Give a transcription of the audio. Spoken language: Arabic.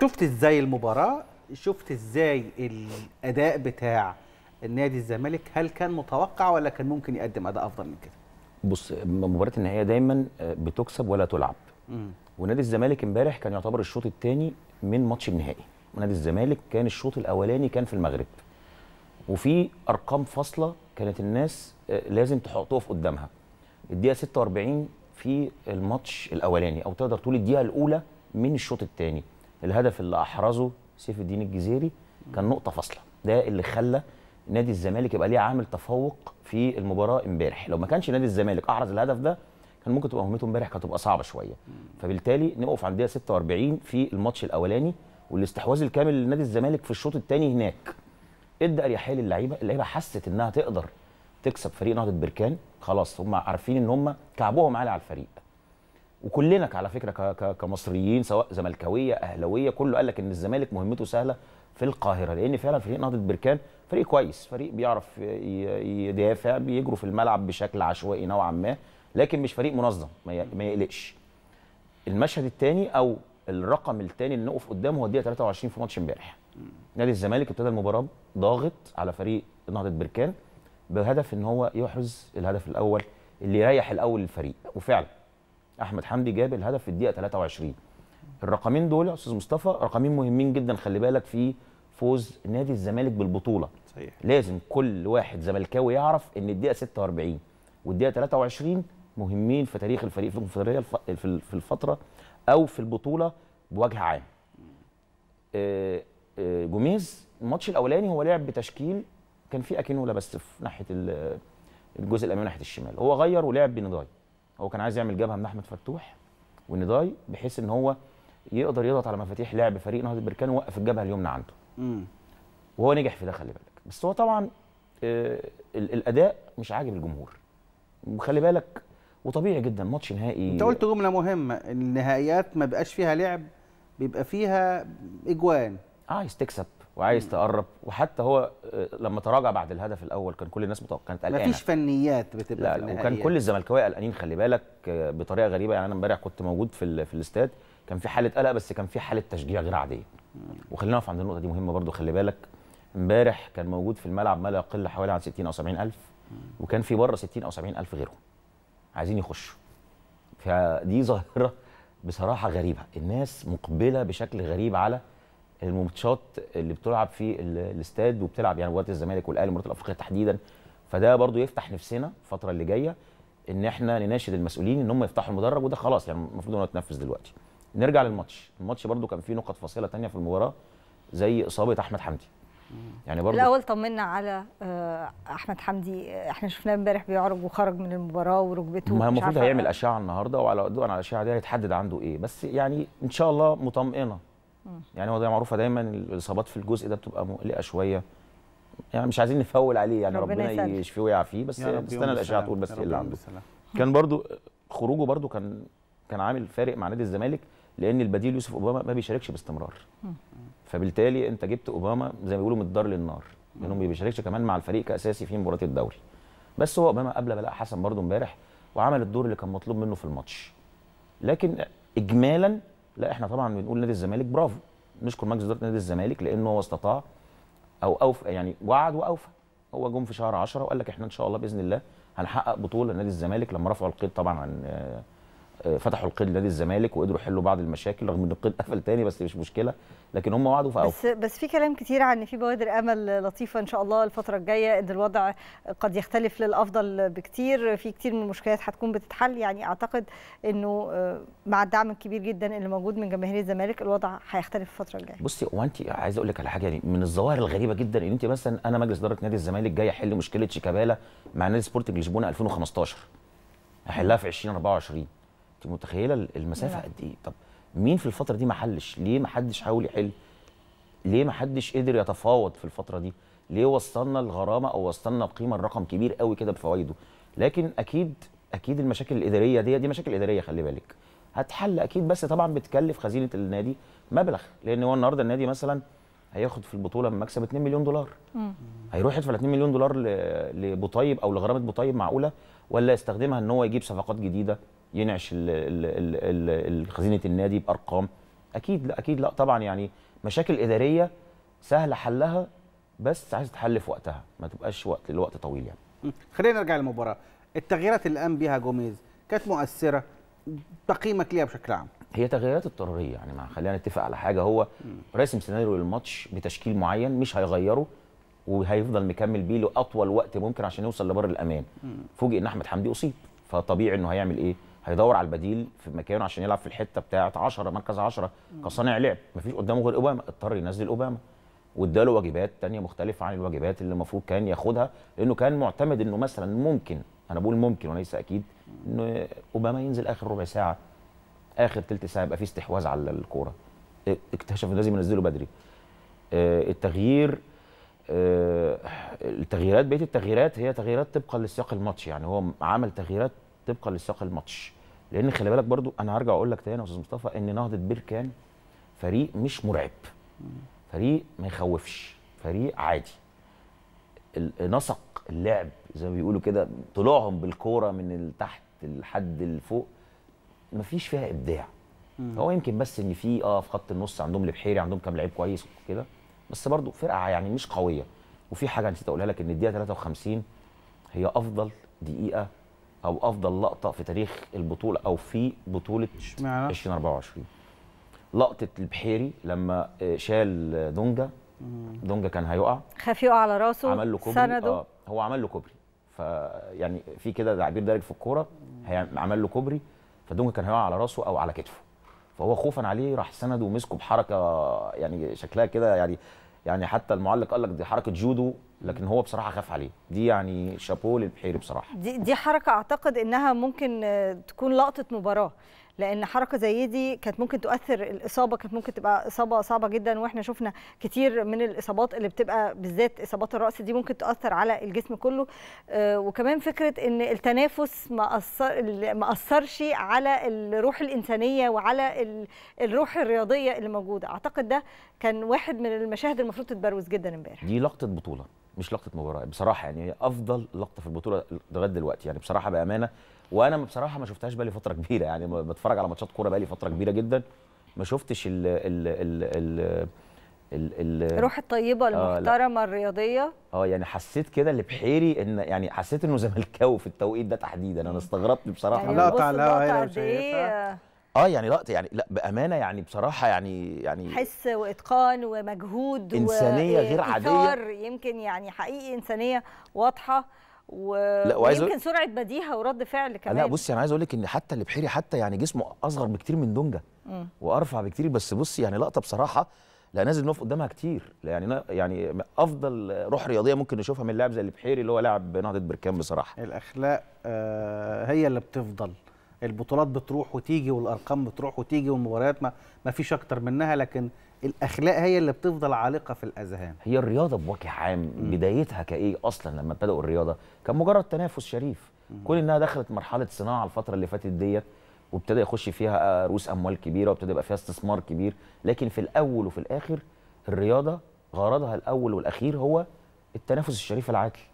شفت ازاي المباراه شفت ازاي الاداء بتاع النادي الزمالك هل كان متوقع ولا كان ممكن يقدم اداء افضل من كده بص مباراه النهائيه دايما آه، بتكسب ولا تلعب ونادي الزمالك امبارح كان يعتبر الشوط الثاني من ماتش النهائي نادي الزمالك كان الشوط الاولاني كان في المغرب وفي ارقام فاصله كانت الناس آه، لازم تقف قدامها الدقيقه 46 في الماتش الاولاني او تقدر تقول الدقيقه الاولى من الشوط الثاني الهدف اللي احرزه سيف الدين الجزيري كان نقطه فاصله ده اللي خلى نادي الزمالك يبقى ليه عامل تفوق في المباراه امبارح لو ما كانش نادي الزمالك احرز الهدف ده كان ممكن تبقى مهمته امبارح كانت تبقى صعبه شويه فبالتالي نقف عند دقيقه 46 في الماتش الاولاني والاستحواذ الكامل لنادي الزمالك في الشوط الثاني هناك ادى اريحيه للعيبه اللعيبه حست انها تقدر تكسب فريق نهضه بركان خلاص هم عارفين ان هم كعبهم عالي على الفريق وكلنا على فكره كمصريين سواء زملكاويه اهلاويه كله قال لك ان الزمالك مهمته سهله في القاهره لان فعلا فريق نهضه بركان فريق كويس فريق بيعرف يدافع بيجروا في الملعب بشكل عشوائي نوعا ما لكن مش فريق منظم ما يقلقش المشهد الثاني او الرقم الثاني اللي نقف قدامه هو الدقيقه 23 في ماتش امبارح نادي الزمالك ابتدى المباراه ضاغط على فريق نهضه بركان بهدف ان هو يحرز الهدف الاول اللي يريح الاول الفريق وفعلا احمد حمدي جاب الهدف في الدقيقه 23 الرقمين دول يا استاذ مصطفى رقمين مهمين جدا خلي بالك في فوز نادي الزمالك بالبطوله صحيح. لازم كل واحد زملكاوي يعرف ان الدقيقه 46 والدقيقه 23 مهمين في تاريخ الفريق في الكونفدراليه في الفتره او في البطوله بوجه عام آه، آه، جوميز الماتش الاولاني هو لعب بتشكيل كان فيه اكينولا بس في ناحيه الجزء الامامي ناحيه الشمال هو غير ولعب بنضاي هو كان عايز يعمل جبهه من احمد فتوح ونضاي بحيث ان هو يقدر يضغط على مفاتيح لعب فريق نهضه البركان ويوقف الجبهه اليمنى عنده مم. وهو نجح في ده خلي بالك بس هو طبعا آه الاداء مش عاجب الجمهور وخلي بالك وطبيعي جدا ماتش نهائي انت قلت جمله مهمه النهائيات ما بقاش فيها لعب بيبقى فيها اجوان عايز آه، تكسب وعايز تقرب وحتى هو آه، لما تراجع بعد الهدف الاول كان كل الناس متوقعه كانت قلقانه مفيش فنيات بتبقى لا في وكان كل الزملكاويه قلقانين خلي بالك آه، بطريقه غريبه يعني انا امبارح كنت موجود في في الاستاد كان في حاله قلق بس كان في حاله تشجيع غير عاديه وخلينا نقف عند النقطه دي مهمه برضو خلي بالك امبارح كان موجود في الملعب ما لا يقل حوالي عن 60 او 70 الف وكان في بره 60 او 70 الف غيرهم عايزين يخشوا فدي ظاهره بصراحه غريبه الناس مقبله بشكل غريب على الماتشات اللي بتلعب في الاستاد وبتلعب يعني وقت الزمالك والاهلي ومباراه الافريقيه تحديدا فده برضو يفتح نفسنا الفتره اللي جايه ان احنا نناشد المسؤولين ان هم يفتحوا المدرج وده خلاص يعني المفروض انه يتنفذ دلوقتي نرجع للماتش الماتش برضو كان فيه نقط فاصله ثانيه في المباراه زي اصابه احمد حمدي يعني برضو الاول طمنا على آه، احمد حمدي احنا شفناه امبارح بيعرج وخرج من المباراه وركبته ما المفروض هيعمل اشعه النهارده وعلى ضوء على الاشعه دي هيتحدد عنده ايه بس يعني ان شاء الله مطمئنه يعني هو ده معروفه دايما الاصابات في الجزء ده بتبقى مقلقه شويه يعني مش عايزين نفول عليه يعني ربنا, ربنا يشفيه ويعافيه بس استنى الاشعه تقول بس ايه اللي عنده كان برضو خروجه برضو كان كان عامل فارق مع نادي الزمالك لان البديل يوسف اوباما ما بيشاركش باستمرار فبالتالي انت جبت اوباما زي ما بيقولوا من الدار للنار لانه ما بيشاركش كمان مع الفريق كاساسي في مباراه الدوري بس هو اوباما قبل بلاء حسن برضو امبارح وعمل الدور اللي كان مطلوب منه في الماتش لكن اجمالا لا احنا طبعا بنقول نادي الزمالك برافو نشكر مجلس اداره نادي الزمالك لانه هو استطاع او اوفى يعني وعد واوفى هو جم في شهر 10 وقال لك احنا ان شاء الله باذن الله هنحقق بطوله نادي الزمالك لما رفعوا القيد طبعا عن آه، فتحوا القيد لنادي الزمالك وقدروا يحلوا بعض المشاكل رغم ان القيد قفل تاني بس مش مشكله لكن هم وعدوا في بس بس في كلام كتير عن ان في بوادر امل لطيفه ان شاء الله الفتره الجايه ان الوضع قد يختلف للافضل بكتير في كتير من المشكلات هتكون بتتحل يعني اعتقد انه آه، مع الدعم الكبير جدا اللي موجود من جماهير الزمالك الوضع هيختلف الفتره الجايه بصي هو انت عايز اقول لك على حاجه يعني من الظواهر الغريبه جدا ان انت مثلا انا مجلس اداره نادي الزمالك جاي احل مشكله شيكابالا مع نادي سبورتنج لشبونه 2015 احلها في 2024 انت متخيله المسافه نعم. قد ايه طب مين في الفتره دي ما حلش ليه ما حدش حاول يحل ليه ما حدش قدر يتفاوض في الفتره دي ليه وصلنا الغرامه او وصلنا القيمه الرقم كبير قوي كده بفوائده لكن اكيد اكيد المشاكل الاداريه دي دي مشاكل اداريه خلي بالك هتحل اكيد بس طبعا بتكلف خزينه النادي مبلغ لان هو النهارده النادي مثلا هياخد في البطوله مكسب 2 مليون دولار مم. هيروح يدفع 2 مليون دولار لبطيب او لغرامه بطيب معقوله ولا يستخدمها ان هو يجيب صفقات جديده ينعش خزينه النادي بارقام اكيد لا اكيد لا طبعا يعني مشاكل اداريه سهل حلها بس عايز تحل في وقتها ما تبقاش وقت لوقت طويل يعني خلينا نرجع للمباراه التغييرات اللي قام بيها جوميز كانت مؤثره تقييمك ليها بشكل عام هي تغييرات اضطراريه يعني ما خلينا نتفق على حاجه هو راسم سيناريو للماتش بتشكيل معين مش هيغيره وهيفضل مكمل بيه لاطول وقت ممكن عشان يوصل لبر الامان فوجئ ان احمد حمدي اصيب فطبيعي انه هيعمل ايه هيدور على البديل في مكانه عشان يلعب في الحته بتاعه 10 مركز 10 كصانع لعب مفيش قدامه غير اوباما اضطر ينزل اوباما واداله واجبات تانية مختلفه عن الواجبات اللي المفروض كان ياخدها لانه كان معتمد انه مثلا ممكن انا بقول ممكن وليس اكيد ان اوباما ينزل اخر ربع ساعه اخر ثلث ساعه يبقى في استحواذ على الكوره إيه، اكتشف انه لازم ينزله بدري آه، التغيير آه، التغييرات بقيه التغييرات هي تغييرات طبقا لسياق الماتش يعني هو عمل تغييرات طبقا لسياق الماتش لان خلي بالك برضو انا هرجع اقول لك تاني يا استاذ مصطفى ان نهضه بيركان فريق مش مرعب فريق ما يخوفش فريق عادي نسق اللعب زي ما بيقولوا كده طلوعهم بالكوره من تحت لحد ما مفيش فيها ابداع هو يمكن بس ان في اه في خط النص عندهم البحيري عندهم كام لعيب كويس وكده بس برضو فرقه يعني مش قويه وفي حاجه نسيت اقولها لك ان الدقيقه 53 هي افضل دقيقه او افضل لقطه في تاريخ البطوله او في بطوله 2024 لقطه البحيري لما آه، شال دونجا دونجا كان هيقع خاف يقع على راسه عمل له كوبري سنده آه هو عمل له كوبري فيعني في كده تعبير دارج في الكوره عمل له كوبري فدونجا كان هيقع على راسه او على كتفه فهو خوفا عليه راح سنده ومسكه بحركه يعني شكلها كده يعني يعني حتى المعلق قال لك دي حركه جودو لكن هو بصراحه خاف عليه دي يعني شابوه للبحيري بصراحه دي دي حركه اعتقد انها ممكن آه، تكون لقطه مباراه لان حركه زي دي كانت ممكن تؤثر الاصابه كانت ممكن تبقى اصابه صعبه جدا واحنا شفنا كتير من الاصابات اللي بتبقى بالذات اصابات الراس دي ممكن تؤثر على الجسم كله آه، وكمان فكره ان التنافس ما اثر ما اثرش على الروح الانسانيه وعلى الروح الرياضيه اللي موجوده اعتقد ده كان واحد من المشاهد المفروض تتبروز جدا امبارح دي لقطه بطوله مش لقطه مباراه بصراحه يعني هي افضل لقطه في البطوله لغايه دلوقتي يعني بصراحه بامانه وانا بصراحه ما شفتهاش بقالي فتره كبيره يعني بتفرج على ماتشات كوره بقالي فتره كبيره جدا ما شفتش ال ال ال ال ال الروح الطيبه آه، المحترمه آه الرياضيه اه يعني حسيت كده اللي بحيري ان يعني حسيت انه زملكاوي في التوقيت ده تحديدا انا استغربت بصراحه يعني لا تعالى اه يعني لا يعني لا بامانه يعني بصراحه يعني يعني حس واتقان ومجهود انسانيه و... غير عاديه يمكن يعني حقيقي انسانيه واضحه و... لا وعايز ويمكن سرعه بديهه ورد فعل كمان لا بصي انا عايز اقول لك ان حتى البحيري حتى يعني جسمه اصغر بكتير من دونجا وارفع بكتير بس بصي يعني لقطه بصراحه لا نازل نقف قدامها كتير يعني يعني افضل روح رياضيه ممكن نشوفها من لاعب زي البحيري اللي هو لاعب نهضه بركان بصراحه الاخلاق آه هي اللي بتفضل البطولات بتروح وتيجي والارقام بتروح وتيجي والمباريات ما, ما فيش اكتر منها لكن الاخلاق هي اللي بتفضل عالقه في الاذهان هي الرياضه بوجه عام م. بدايتها كايه اصلا لما ابتدوا الرياضه كان مجرد تنافس شريف م. كل انها دخلت مرحله صناعه الفتره اللي فاتت ديت وابتدى يخش فيها رؤوس اموال كبيره وابتدى يبقى فيها استثمار كبير لكن في الاول وفي الاخر الرياضه غرضها الاول والاخير هو التنافس الشريف العادل